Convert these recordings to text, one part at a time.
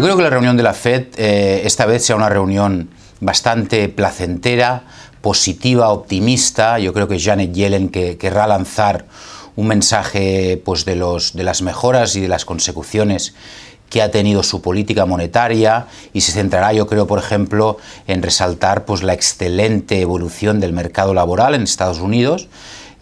Yo creo que la reunión de la FED eh, esta vez sea una reunión bastante placentera, positiva, optimista. Yo creo que Janet Yellen que, querrá lanzar un mensaje pues, de, los, de las mejoras y de las consecuciones que ha tenido su política monetaria y se centrará, yo creo, por ejemplo, en resaltar pues, la excelente evolución del mercado laboral en Estados Unidos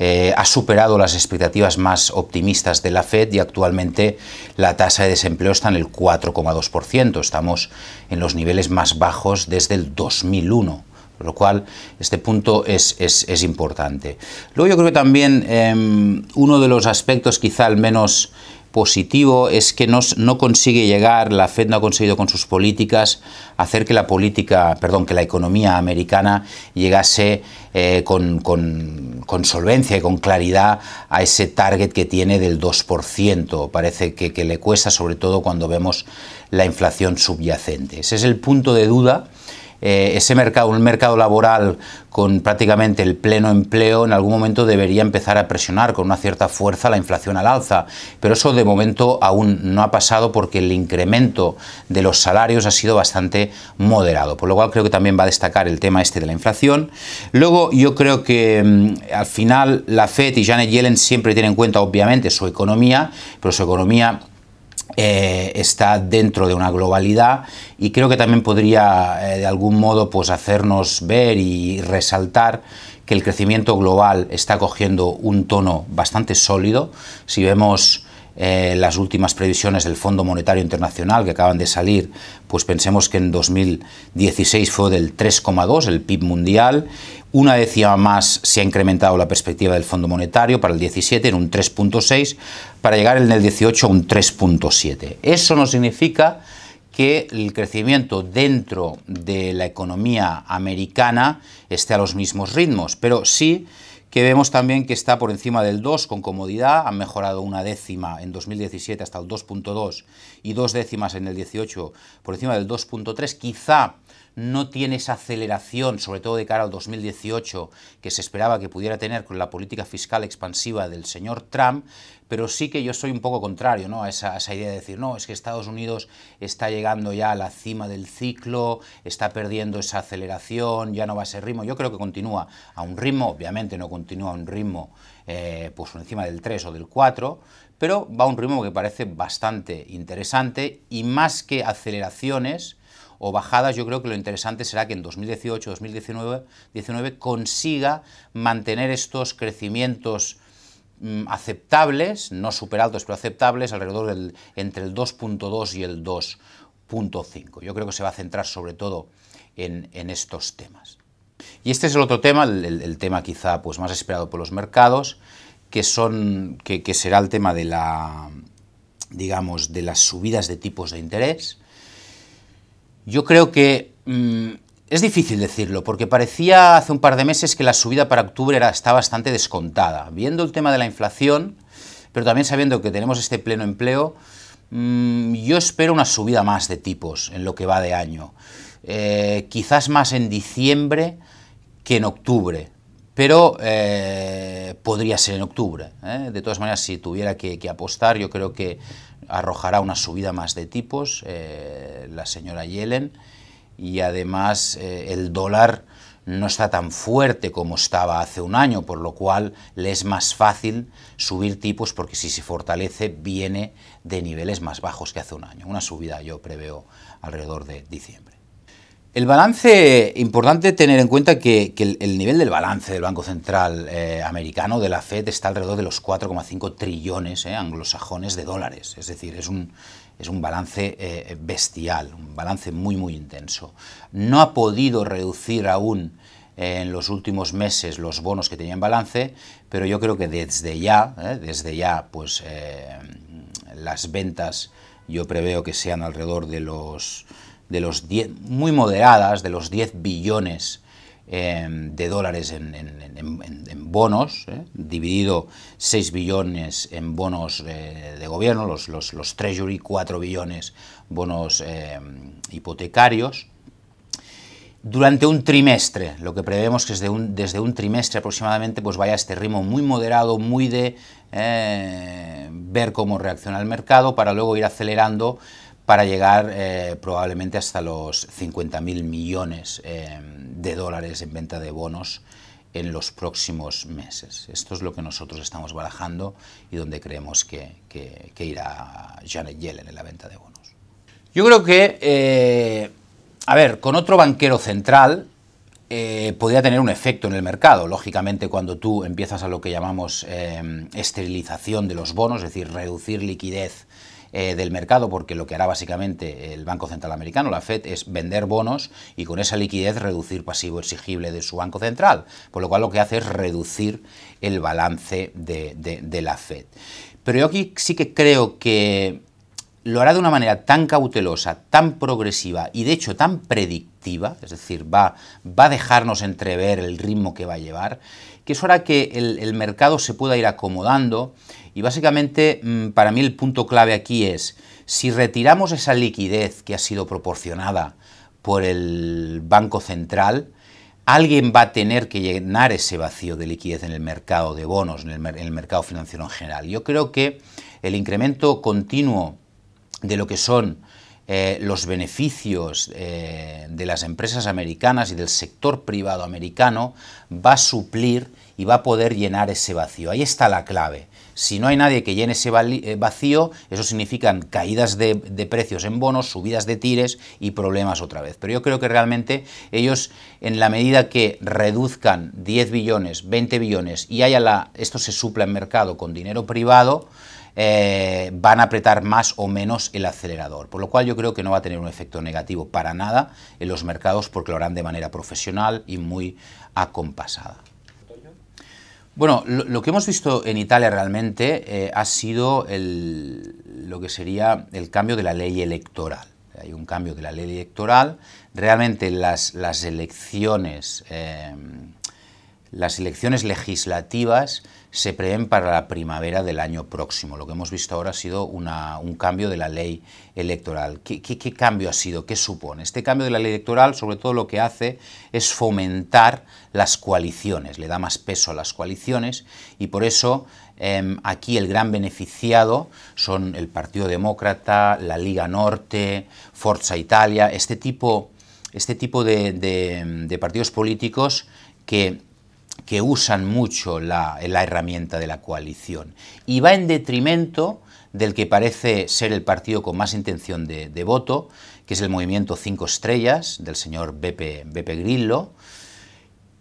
eh, ha superado las expectativas más optimistas de la Fed y actualmente la tasa de desempleo está en el 4,2%. Estamos en los niveles más bajos desde el 2001. Por lo cual, este punto es, importante. Luego yo creo que también em, uno de los aspectos quizá al menos positivo es que no, consigue llegar, la Fed no ha conseguido con sus políticas hacer que la política, perdón, que la economía americana llegase eh, con, con, solvencia y con claridad a ese target que tiene del 2%. Parece que, que le cuesta, sobre todo cuando vemos la inflación subyacente. Ese es el punto de duda eh, ese mercado, un mercado laboral con prácticamente el pleno empleo, en algún momento debería empezar a presionar con una cierta fuerza la inflación al alza. Pero eso de momento aún no ha pasado porque el incremento de los salarios ha sido bastante moderado. Por lo cual creo que también va a destacar el tema este de la inflación. Luego yo creo que mm, al final la Fed y Janet Yellen siempre tienen en cuenta obviamente su economía, pero su economía eh, está dentro de una globalidad y creo que también podría eh, de algún modo pues, hacernos ver y resaltar que el crecimiento global está cogiendo un tono bastante sólido. Si vemos eh, las últimas previsiones del Fondo Monetario Internacional que acaban de salir, pues pensemos que en 2016 fue del 3,2 el PIB mundial, una décima más se ha incrementado la perspectiva del Fondo Monetario para el 17 en un 3,6 para llegar en el 18 a un 3,7. Eso no significa que el crecimiento dentro de la economía americana esté a los mismos ritmos, pero sí vemos también que está por encima del 2 con comodidad, han mejorado una décima en 2017 hasta el 2.2 y dos décimas en el 18 por encima del 2.3, quizá no tiene esa aceleración, sobre todo de cara al 2018, que se esperaba que pudiera tener con la política fiscal expansiva del señor Trump, pero sí que yo soy un poco contrario ¿no? a, esa, idea de decir, no, es que Estados Unidos está llegando ya a la cima del ciclo, está perdiendo esa aceleración, ya no va a ese ritmo. Yo creo que continúa a un ritmo, obviamente no continúa a un ritmo eh, pues encima del 3 o del 4, pero va a un ritmo que parece bastante interesante y más que aceleraciones, o bajadas, yo creo que lo interesante será que en 2018-2019 19, consiga mantener estos crecimientos mm, aceptables, no super altos, pero aceptables, alrededor del entre el 2.2 y el 2.5. Yo creo que se va a centrar sobre todo en, estos temas. Y este es el otro tema, el, tema quizá pues, más esperado por los mercados, que, son, que, será el tema de la, digamos, de las subidas de tipos de interés. Yo creo que mm, es difícil decirlo, porque parecía hace un par de meses que la subida para octubre era, está bastante descontada. Viendo el tema de la inflación, pero también sabiendo que tenemos este pleno empleo, mm, yo espero una subida más de tipos en lo que va de año. Eh, quizás más en diciembre que en octubre pero eh, podría ser en octubre. ¿eh? De todas maneras, si tuviera que, apostar, yo creo que arrojará una subida más de tipos eh, la señora Yellen y además el dólar no está tan fuerte como estaba hace un año, por lo cual le es más fácil subir tipos porque si se fortalece viene de niveles más bajos que hace un año. Una subida yo preveo alrededor de diciembre. El balance, importante tener en cuenta que, el, nivel del balance del Banco Central eh, americano, de la Fed, está alrededor de los 4,5 trillones eh, anglosajones de dólares. Es decir, es un, es un balance eh, bestial, un balance muy, muy intenso. No ha podido reducir aún en los últimos meses los bonos que tenía en balance, pero yo creo que desde ya, desde ya, pues las ventas yo preveo que sean alrededor de los de los 10, muy moderadas, de los 10 billones eh, de dólares en, bonos, eh, dividido 6 billones en bonos eh, de gobierno, los, los, treasury, 4 billones bonos hipotecarios, durante un trimestre, lo que prevemos que desde un, desde un trimestre aproximadamente pues vaya a este ritmo muy moderado, muy de ver cómo reacciona el mercado para luego ir acelerando para llegar eh, probablemente hasta los 50.000 millones eh, de dólares en venta de bonos en los próximos meses. Esto es lo que nosotros estamos barajando y donde creemos que, irá Janet Yellen en la venta de bonos. Yo creo que, eh, a ver, con otro banquero central, podría tener un efecto en el mercado. Lógicamente, cuando tú empiezas a lo que llamamos esterilización de los bonos, es decir, reducir liquidez eh, del mercado, porque lo que hará básicamente el Banco Central Americano, la Fed, es vender bonos y con esa liquidez reducir pasivo exigible de su Banco Central, por lo cual lo que hace es reducir el balance de, de la Fed. Pero yo aquí sí que creo que lo hará de una manera tan cautelosa, tan progresiva y de hecho tan predictiva, es decir, va, va a dejarnos entrever el ritmo que va a llevar, que eso hora que el, mercado se pueda ir acomodando y básicamente mm, para mí el punto clave aquí es, si retiramos esa liquidez que ha sido proporcionada por el Banco Central, alguien va a tener que llenar ese vacío de liquidez en el mercado de bonos, en el mercado financiero en general. Yo creo que el incremento continuo de lo que son eh, los beneficios eh, de las empresas americanas y del sector privado americano va a suplir y va a poder llenar ese vacío. Ahí está la clave. Si no hay nadie que llene ese eh, vacío, eso significan caídas de, precios en bonos, subidas de tires y problemas otra vez. Pero yo creo que realmente ellos, en la medida que reduzcan 10 billones, 20 billones y haya la, esto se supla en mercado con dinero privado, eh, van a apretar más o menos el acelerador, por lo cual yo creo que no va a tener un efecto negativo para nada en los mercados porque lo harán de manera profesional y muy acompasada. Bueno, lo, que hemos visto en Italia realmente eh, ha sido lo que sería el cambio de la ley electoral hay un cambio de la ley electoral. Realmente las, elecciones, eh, las elecciones legislativas se prevén para la primavera del año próximo. Lo que hemos visto ahora ha sido un cambio de la ley electoral. ¿Qué, cambio ha sido? ¿Qué supone? Este cambio de la ley electoral sobre todo lo que hace es fomentar las coaliciones, le da más peso a las coaliciones y por eso em, aquí el gran beneficiado son el Partido Demócrata, la Liga Norte, Forza Italia, este tipo, este tipo de partidos políticos que que usan mucho la, herramienta de la coalición y va en detrimento del que parece ser el partido con más intención de, voto, que es el movimiento Cinco Estrellas del señor Bepe, Grillo,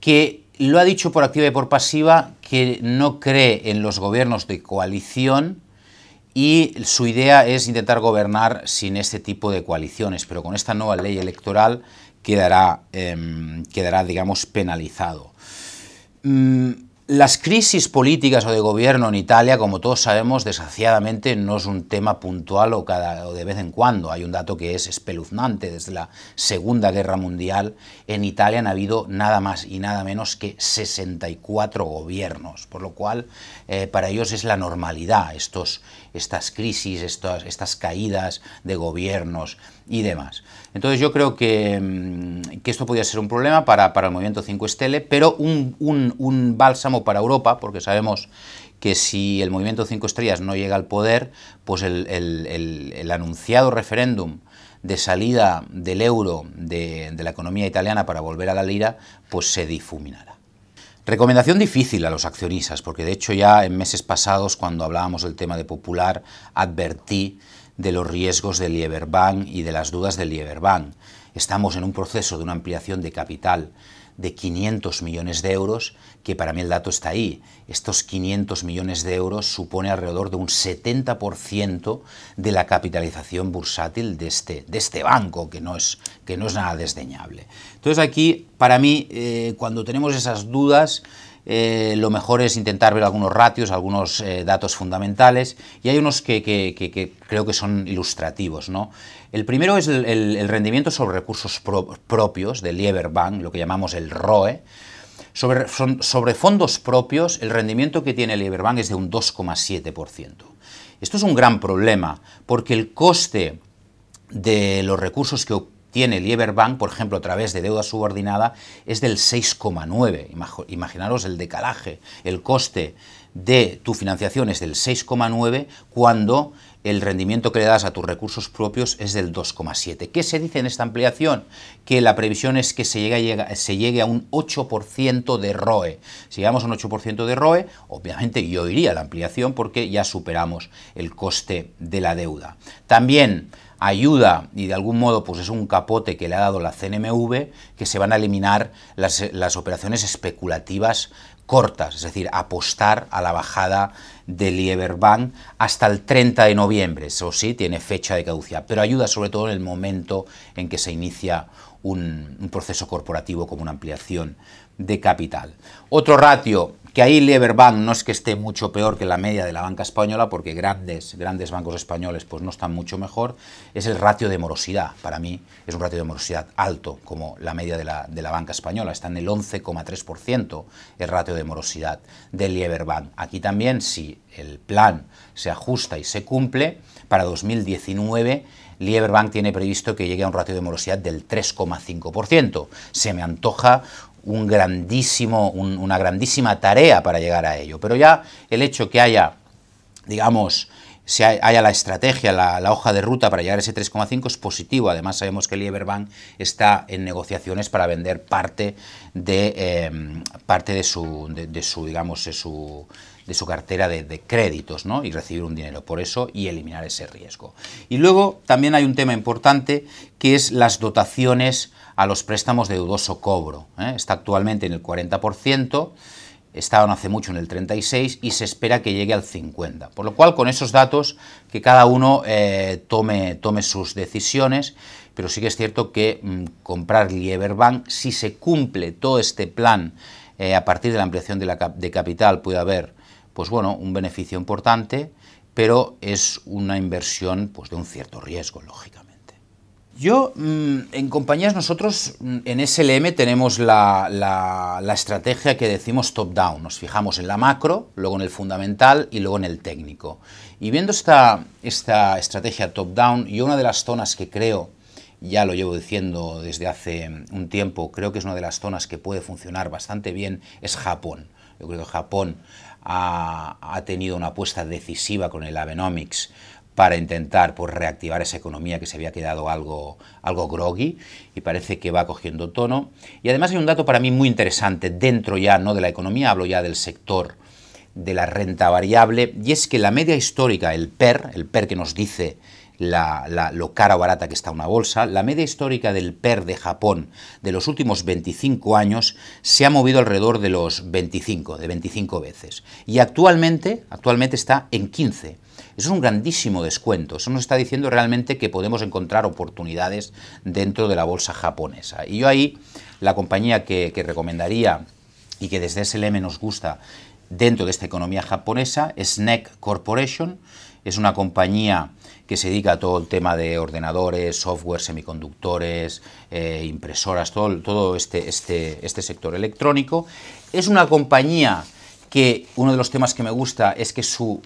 que lo ha dicho por activa y por pasiva que no cree en los gobiernos de coalición y su idea es intentar gobernar sin este tipo de coaliciones, pero con esta nueva ley electoral quedará, em, quedará digamos, penalizado. Mm, las crisis políticas o de gobierno en Italia, como todos sabemos, desgraciadamente no es un tema puntual o, cada, de vez en cuando. Hay un dato que es espeluznante. Desde la Segunda Guerra Mundial en Italia han habido nada más y nada menos que 64 gobiernos, por lo cual eh, para ellos es la normalidad estos, estas crisis, estas caídas de gobiernos y demás. Entonces yo creo que, mm, esto podría ser un problema para, el movimiento 5 Estele, pero un, bálsamo para Europa, porque sabemos que si el movimiento 5 estrellas no llega al poder, pues el, anunciado referéndum de salida del euro de, de, la economía italiana para volver a la lira, pues se difuminará. Recomendación difícil a los accionistas, porque de hecho ya en meses pasados, cuando hablábamos del tema de Popular, advertí de los riesgos del Lieberbank y de las dudas del Lieberbank Estamos en un proceso de una ampliación de capital de 500 millones de euros, que para mí el dato está ahí. Estos 500 millones de euros supone alrededor de un 70% de la capitalización bursátil de este, de este banco, que no, es, que no es nada desdeñable. Entonces aquí, para mí, eh, cuando tenemos esas dudas, eh, lo mejor es intentar ver algunos ratios, algunos eh, datos fundamentales, y hay unos que, creo que son ilustrativos. El primero es el, rendimiento sobre recursos propios del Lieberbank, lo que llamamos el ROE. Sobre, sobre fondos propios, el rendimiento que tiene el Lieberbank es de un 2,7%. Esto es un gran problema, porque el coste de los recursos que tiene el Iberbank, por ejemplo, a través de deuda subordinada, es del 6,9. Imaginaros el decalaje, el coste de tu financiación es del 6,9 cuando el rendimiento que le das a tus recursos propios es del 2,7. ¿Qué se dice en esta ampliación? Que la previsión es que se llegue a, se llegue a un 8% de ROE. Si llegamos a un 8% de ROE, obviamente yo iría a la ampliación porque ya superamos el coste de la deuda. También ayuda y de algún modo pues es un capote que le ha dado la CNMV que se van a eliminar las, operaciones especulativas cortas, es decir, apostar a la bajada del Iberbank hasta el 30 de noviembre, eso sí, tiene fecha de caducidad, pero ayuda sobre todo en el momento en que se inicia un, un proceso corporativo como una ampliación de capital. Otro ratio que ahí Lieberbank no es que esté mucho peor que la media de la banca española, porque grandes, grandes bancos españoles pues no están mucho mejor, es el ratio de morosidad. Para mí es un ratio de morosidad alto, como la media de la, de la banca española. Está en el 11,3% el ratio de morosidad de Lieberbank Aquí también, si el plan se ajusta y se cumple, para 2019 Lieberbank tiene previsto que llegue a un ratio de morosidad del 3,5%. Se me antoja un grandísimo, una grandísima tarea para llegar a ello. Pero ya el hecho que haya, digamos, si haya la estrategia, la, hoja de ruta para llegar a ese 3,5 es positivo. Además, sabemos que Lieberbank está en negociaciones para vender parte de, eh, parte de su, de, su, digamos, de su, de su cartera de, de, créditos ¿no? y recibir un dinero por eso y eliminar ese riesgo. Y luego también hay un tema importante que es las dotaciones a los préstamos de dudoso cobro. ¿eh? Está actualmente en el 40%, estaban hace mucho en el 36% y se espera que llegue al 50%. Por lo cual, con esos datos, que cada uno eh, tome, tome sus decisiones, pero sí que es cierto que mm, comprar Lieberbank, si se cumple todo este plan eh, a partir de la ampliación de, la de capital, puede haber pues bueno, un beneficio importante, pero es una inversión pues, de un cierto riesgo, lógicamente. Yo, mm, en compañías, nosotros mm, en SLM tenemos la, estrategia que decimos top-down. Nos fijamos en la macro, luego en el fundamental y luego en el técnico. Y viendo esta, estrategia top-down, yo una de las zonas que creo, ya lo llevo diciendo desde hace mm, un tiempo, creo que es una de las zonas que puede funcionar bastante bien, es Japón. Yo creo que Japón ha, ha tenido una apuesta decisiva con el Abenomics para intentar por pues, reactivar esa economía que se había quedado algo, algo groggy y parece que va cogiendo tono. Y además hay un dato para mí muy interesante dentro ya no de la economía, hablo ya del sector de la renta variable, y es que la media histórica, el PER, el PER que nos dice la, lo cara o barata que está una bolsa, la media histórica del PER de Japón de los últimos 25 años se ha movido alrededor de los 25, de 25 veces. Y actualmente, actualmente está en 15. Es un grandísimo descuento. Eso nos está diciendo realmente que podemos encontrar oportunidades dentro de la bolsa japonesa. Y yo ahí, la compañía que, que recomendaría y que desde SLM nos gusta dentro de esta economía japonesa es NEC Corporation es una compañía que se dedica a todo el tema de ordenadores, software, semiconductores, eh, impresoras, todo, este, este, este, sector electrónico. Es una compañía que uno de los temas que me gusta es que su,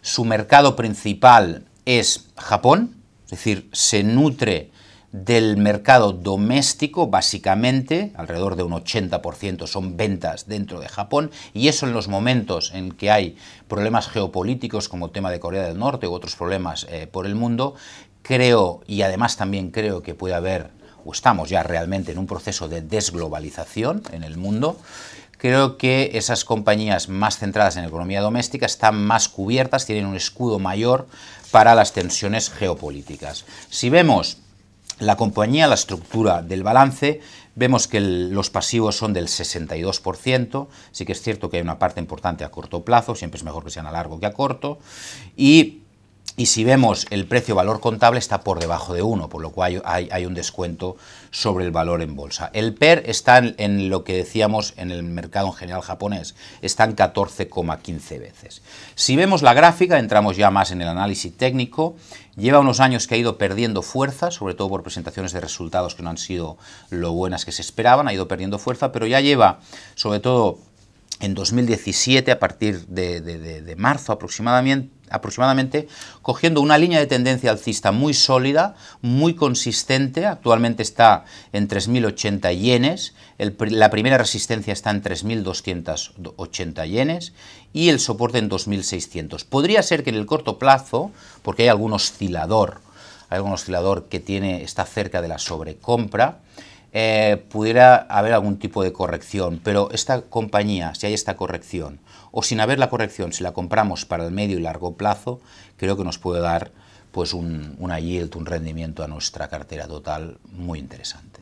su mercado principal es Japón, es decir, se nutre del mercado doméstico, básicamente, alrededor de un 80% son ventas dentro de Japón, y eso en los momentos en que hay problemas geopolíticos como el tema de Corea del Norte u otros problemas eh, por el mundo, creo, y además también creo que puede haber, o estamos ya realmente en un proceso de desglobalización en el mundo, creo que esas compañías más centradas en economía doméstica están más cubiertas, tienen un escudo mayor para las tensiones geopolíticas. Si vemos la compañía, la estructura del balance, vemos que los pasivos son del 62%, sí que es cierto que hay una parte importante a corto plazo, siempre es mejor que sean a largo que a corto, y y si vemos el precio-valor contable está por debajo de 1, por lo cual hay, un descuento sobre el valor en bolsa. El PER está en, en lo que decíamos en el mercado en general japonés, está en 14,15 veces. Si vemos la gráfica, entramos ya más en el análisis técnico, lleva unos años que ha ido perdiendo fuerza, sobre todo por presentaciones de resultados que no han sido lo buenas que se esperaban, ha ido perdiendo fuerza, pero ya lleva, sobre todo en 2017, a partir de, marzo aproximadamente, cogiendo una línea de tendencia alcista muy sólida, muy consistente, actualmente está en 3.080 yenes, la primera resistencia está en 3.280 yenes y el soporte en 2.600. Podría ser que en el corto plazo, porque hay algún oscilador, hay algún oscilador que tiene, está cerca de la sobrecompra, eh, pudiera haber algún tipo de corrección, pero esta compañía, si hay esta corrección, o sin haber la corrección, si la compramos para el medio y largo plazo, creo que nos puede dar pues un, una yield, un rendimiento a nuestra cartera total muy interesante.